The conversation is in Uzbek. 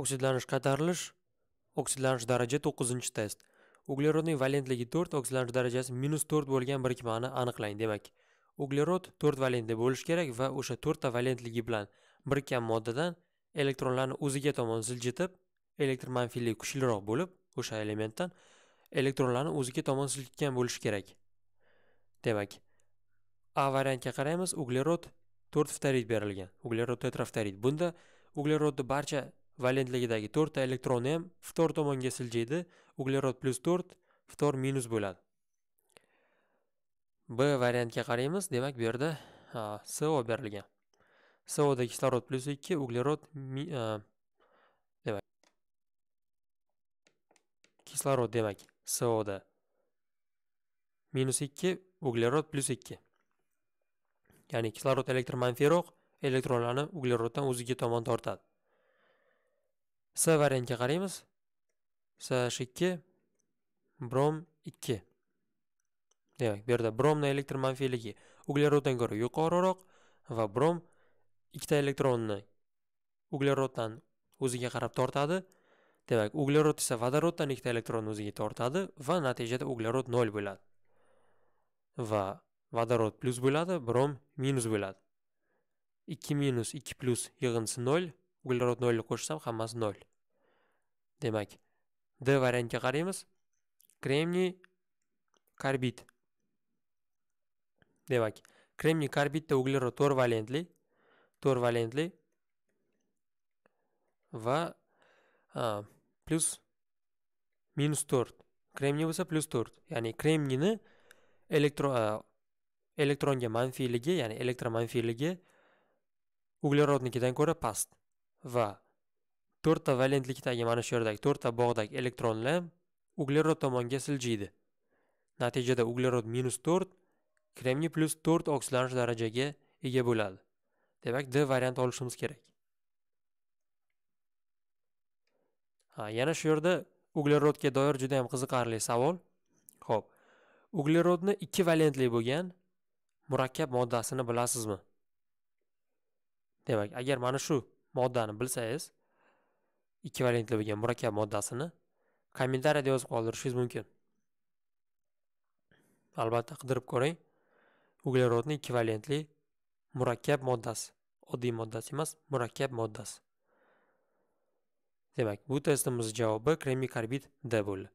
oksidlanish qaytarilish oksidlanish daraja to'qqizinchi test uglerodning valentligi to'rt oksidlanish darajasi minus to'rt bo'lgan birikmani aniqlang demak uglerod to'rt valentli bo'lishi kerak va o'sha to'rtta valentligi bilan birikkan moddadan elektronlarni o'ziga tomon siljitib elektr manfiylik kuchliroq bo'lib o'sha elementdan elektronlarni o'ziga tomon siljitgan bo'lishi kerak demak a variantga qaraymiz uglerod to'rt ftarid berilgan uglerod tetraftarid bunda uglerodni barcha valentligidagi to'rtta elektroni ham ftor tomonga siljiydi uglerod plyus to'rt ftor minus bo'ladi b variantga qaraymiz demak bu yerda so berilgan soda kislorod plyus ikki uglerod e, demak kislorod demak soda minus ikki uglerod plyus ikki ya'ni kislorod elektr manfiyroq elektronlarni ugleroddan o'ziga tomon tortadi s variantga qaraymiz sh 2 brom 2 demak bu yerda bromni elektr manfiyligi ugleroddan ko'ra yuqoriroq va brom ikkita elektronni ugleroddan o'ziga qarab tortadi demak uglerod esa vodoroddan ikkita elektronni o'ziga tortadi va natijada uglerod 0 bo'ladi va vodorod plyus bo'ladi brom minus bo'ladi 2 minus 2 plyus yig'indisi 0 uglerod nolni qo'shsam hammasi nol demak d variantga qaraymiz kremniy karbid demak kremniy karbidda uglerod to'rt valentli to'rt valentli va a, plyus minus to'rt kremniy bo'lsa plyus to'rt ya'ni kremniyni elektron elektronga manfiyligi ya'ni elektr uglerodnikidan ko'ra past va to'rtta valentlikdagi mana shu yerdagi to'rtta bog'dagi elektronlar uglerod tomonga siljiydi natijada uglerod minus to'rt kremniy plyus to'rt oksidlanish darajaga ega bo'ladi demak d variant olishimiz kerak ha yana shu yerda uglerodga doir juda yam qiziqarli savol ho'p uglerodni ikki valentli bo'lgan murakkab moddasini bilasizmi demak agar mana shu moddani bilsangiz ekvivalentli bo'lgan murakkab moddasini kommentariyada yozib qoldirishingiz mumkin albatta qidirib ko'ring uglerodni ekvivalentli murakkab moddasi oddiy moddasi emas murakkab moddasi demak bu testimiz javobi kremiy karbid d bo'ldi